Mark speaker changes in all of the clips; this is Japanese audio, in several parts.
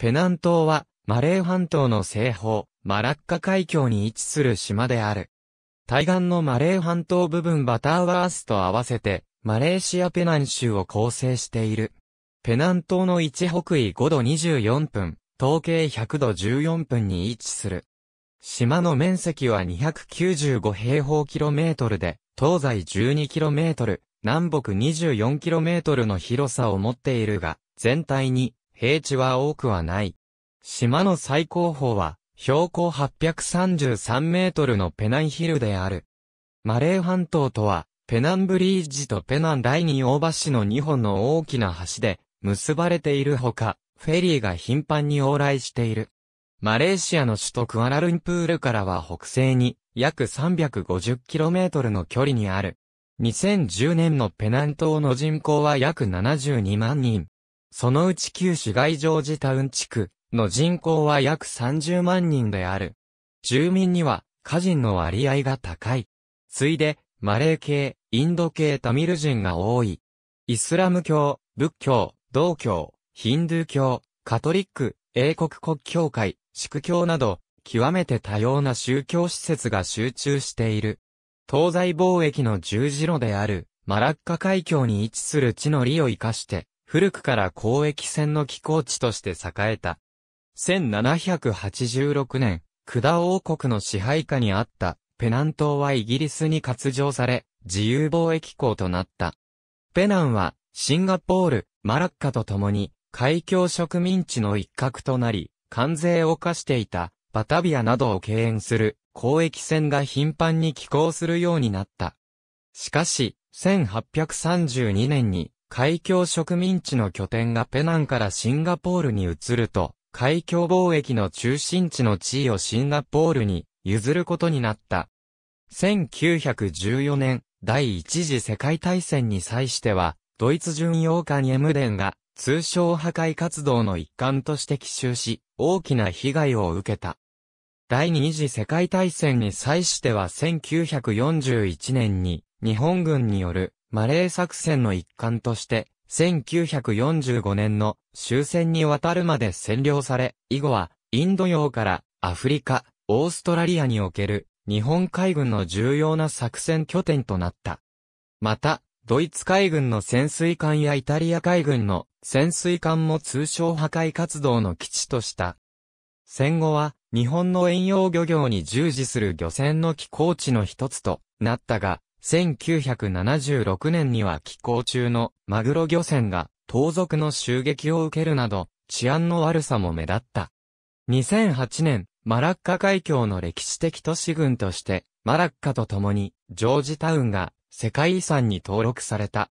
Speaker 1: ペナン島は、マレー半島の西方、マラッカ海峡に位置する島である。対岸のマレー半島部分バターワースと合わせて、マレーシアペナン州を構成している。ペナン島の一北緯5度24分、統計100度14分に位置する。島の面積は295平方キロメートルで、東西12キロメートル、南北24キロメートルの広さを持っているが、全体に平地は多くはない。島の最高峰は、標高833メートルのペナンヒルである。マレー半島とは、ペナンブリージとペナン第二大橋の2本の大きな橋で、結ばれているほか、フェリーが頻繁に往来している。マレーシアの首都クアラルンプールからは北西に約 350km の距離にある。2010年のペナン島の人口は約72万人。そのうち旧市街ジョージタウン地区の人口は約30万人である。住民には家人の割合が高い。ついで、マレー系、インド系タミル人が多い。イスラム教、仏教、道教、ヒンドゥー教、カトリック、英国国教会、宿教など、極めて多様な宗教施設が集中している。東西貿易の十字路である、マラッカ海峡に位置する地の利を生かして、古くから交易船の寄港地として栄えた。1786年、クダ王国の支配下にあったペナン島はイギリスに割譲され、自由貿易港となった。ペナンはシンガポール、マラッカと共に海峡植民地の一角となり、関税を課していたバタビアなどを敬遠する交易船が頻繁に寄港するようになった。しかし、1832年に海峡植民地の拠点がペナンからシンガポールに移ると、海峡貿易の中心地の地位をシンガポールに譲ることになった。1914年、第一次世界大戦に際しては、ドイツ巡洋艦エムデンが通商破壊活動の一環として奇襲し、大きな被害を受けた。第二次世界大戦に際しては1941年に日本軍によるマレー作戦の一環として、1945年の終戦にわたるまで占領され、以後はインド洋からアフリカ、オーストラリアにおける日本海軍の重要な作戦拠点となった。また、ドイツ海軍の潜水艦やイタリア海軍の潜水艦も通称破壊活動の基地とした。戦後は日本の遠洋漁業に従事する漁船の寄港地の一つとなったが、1976年には寄港中のマグロ漁船が盗賊の襲撃を受けるなど、治安の悪さも目立った。2008年、マラッカ海峡の歴史的都市群として、マラッカと共に、ジョージタウンが世界遺産に登録された。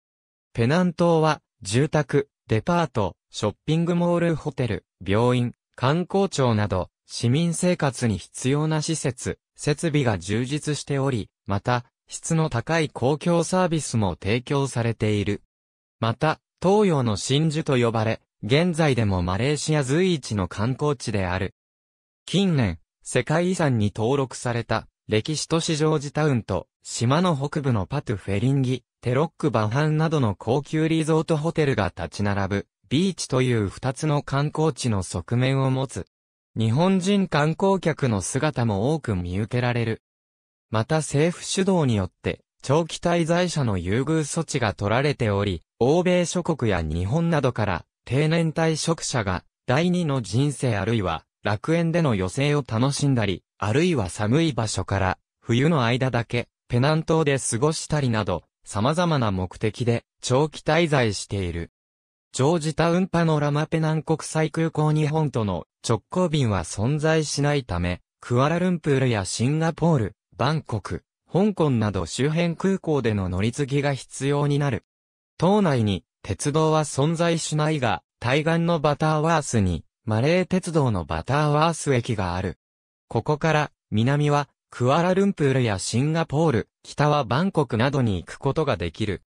Speaker 1: ペナン島は、住宅、デパート、ショッピングモールホテル、病院、観光庁など、市民生活に必要な施設、設備が充実しており、また、質の高い公共サービスも提供されている。また、東洋の真珠と呼ばれ、現在でもマレーシア随一の観光地である。近年、世界遺産に登録された、歴史都市ジョージタウンと、島の北部のパトゥフェリンギ、テロックバハンなどの高級リゾートホテルが立ち並ぶ、ビーチという二つの観光地の側面を持つ。日本人観光客の姿も多く見受けられる。また政府主導によって、長期滞在者の優遇措置が取られており、欧米諸国や日本などから、定年退職者が、第二の人生あるいは、楽園での余生を楽しんだり、あるいは寒い場所から、冬の間だけ、ペナン島で過ごしたりなど、様々な目的で、長期滞在している。ジョージタウンパノラマペナン国際空港日本との直行便は存在しないため、クアラルンプールやシンガポール、バンコク、香港など周辺空港での乗り継ぎが必要になる。島内に鉄道は存在しないが、対岸のバターワースにマレー鉄道のバターワース駅がある。ここから南はクアラルンプールやシンガポール、北はバンコクなどに行くことができる。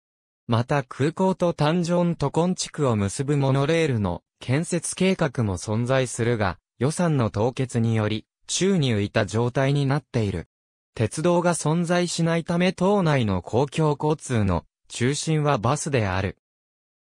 Speaker 1: また空港とタンジョントコン地区を結ぶモノレールの建設計画も存在するが、予算の凍結により、宙に浮いた状態になっている。鉄道が存在しないため島内の公共交通の中心はバスである。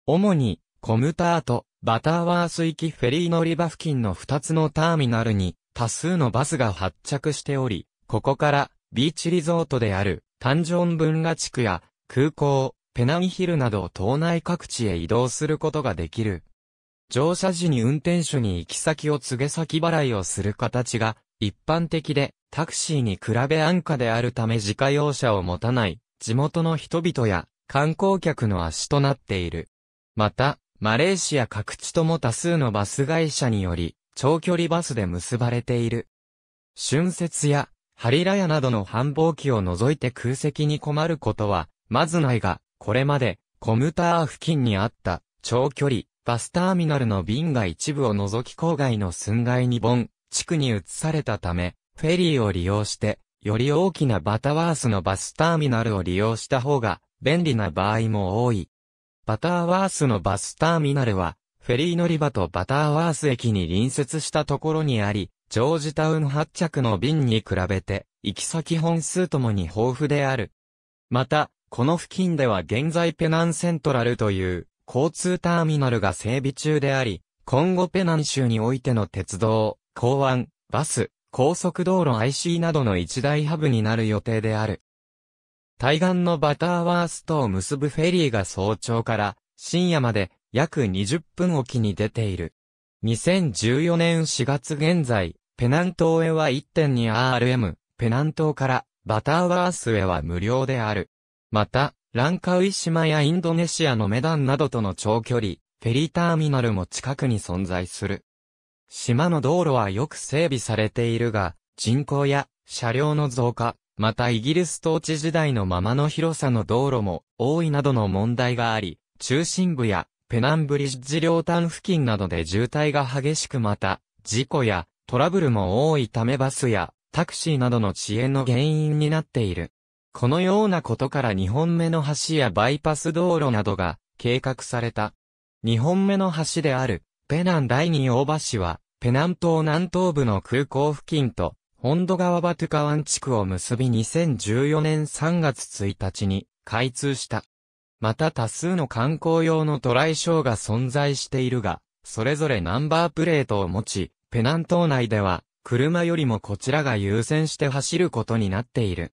Speaker 1: 主に、コムターとバターワース行きフェリー乗り場付近の2つのターミナルに多数のバスが発着しており、ここからビーチリゾートであるタンジョン文化地区や空港、ペナンヒルなど島内各地へ移動することができる。乗車時に運転手に行き先を告げ先払いをする形が一般的で、タクシーに比べ安価であるため自家用車を持たない、地元の人々や観光客の足となっている。また、マレーシア各地とも多数のバス会社により、長距離バスで結ばれている。春節や、ハリラヤなどの繁忙期を除いて空席に困ることは、まずないが、これまで、コムター付近にあった、長距離、バスターミナルの便が一部を除き郊外の寸外に盆、地区に移されたため、フェリーを利用して、より大きなバタワースのバスターミナルを利用した方が便利な場合も多い。バターワースのバスターミナルは、フェリー乗り場とバターワース駅に隣接したところにあり、ジョージタウン発着の便に比べて、行き先本数ともに豊富である。また、この付近では現在ペナンセントラルという交通ターミナルが整備中であり、今後ペナン州においての鉄道、港湾、バス、高速道路 IC などの一大ハブになる予定である。対岸のバターワースとを結ぶフェリーが早朝から深夜まで約20分おきに出ている。2014年4月現在、ペナン島へは 1.2RM、ペナン島からバターワースへは無料である。また、ランカウイ島やインドネシアのメダンなどとの長距離、フェリーターミナルも近くに存在する。島の道路はよく整備されているが、人口や車両の増加、またイギリス統治時代のままの広さの道路も多いなどの問題があり、中心部やペナンブリッジ両端付近などで渋滞が激しくまた、事故やトラブルも多いためバスやタクシーなどの遅延の原因になっている。このようなことから2本目の橋やバイパス道路などが計画された。2本目の橋であるペナン第二大橋は、ペナン島南東部の空港付近と、本土川バトゥカ湾地区を結び2014年3月1日に開通した。また多数の観光用のトライショーが存在しているが、それぞれナンバープレートを持ち、ペナン島内では、車よりもこちらが優先して走ることになっている。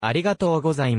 Speaker 1: ありがとうございます。